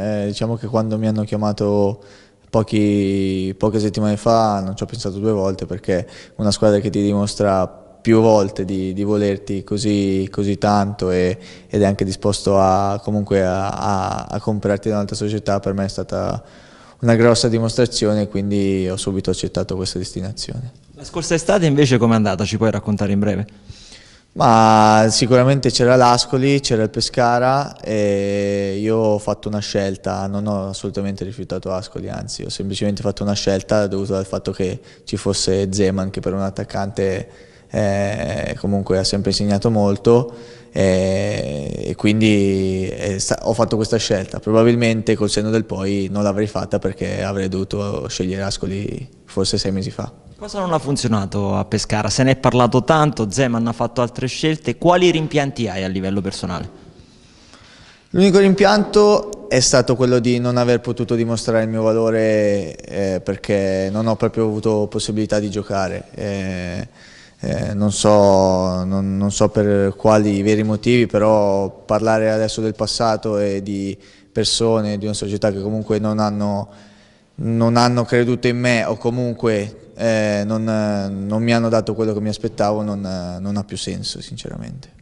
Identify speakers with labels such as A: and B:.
A: Eh, diciamo che quando mi hanno chiamato pochi, poche settimane fa non ci ho pensato due volte perché una squadra che ti dimostra più volte di, di volerti così, così tanto e, ed è anche disposto a, comunque a, a, a comprarti da un'altra società per me è stata una grossa dimostrazione quindi ho subito accettato
B: questa destinazione. La scorsa estate invece com'è andata? Ci puoi raccontare in breve?
A: Ma sicuramente c'era l'Ascoli, c'era il Pescara e io ho fatto una scelta, non ho assolutamente rifiutato Ascoli, anzi ho semplicemente fatto una scelta dovuta al fatto che ci fosse Zeman che per un attaccante eh, comunque ha sempre insegnato molto eh, e quindi eh, ho fatto questa scelta. Probabilmente col senno del poi non l'avrei fatta perché avrei dovuto scegliere Ascoli forse sei
B: mesi fa. Cosa non ha funzionato a Pescara? Se ne è parlato tanto, Zeman ha fatto altre scelte, quali rimpianti hai a livello personale?
A: L'unico rimpianto è stato quello di non aver potuto dimostrare il mio valore eh, perché non ho proprio avuto possibilità di giocare. Eh, eh, non, so, non, non, so, per quali veri motivi, però parlare adesso del passato e di persone, di una società che comunque non hanno, non hanno creduto in me o comunque eh, non, eh, non, mi hanno dato quello che mi aspettavo, non, eh, non ha più senso sinceramente.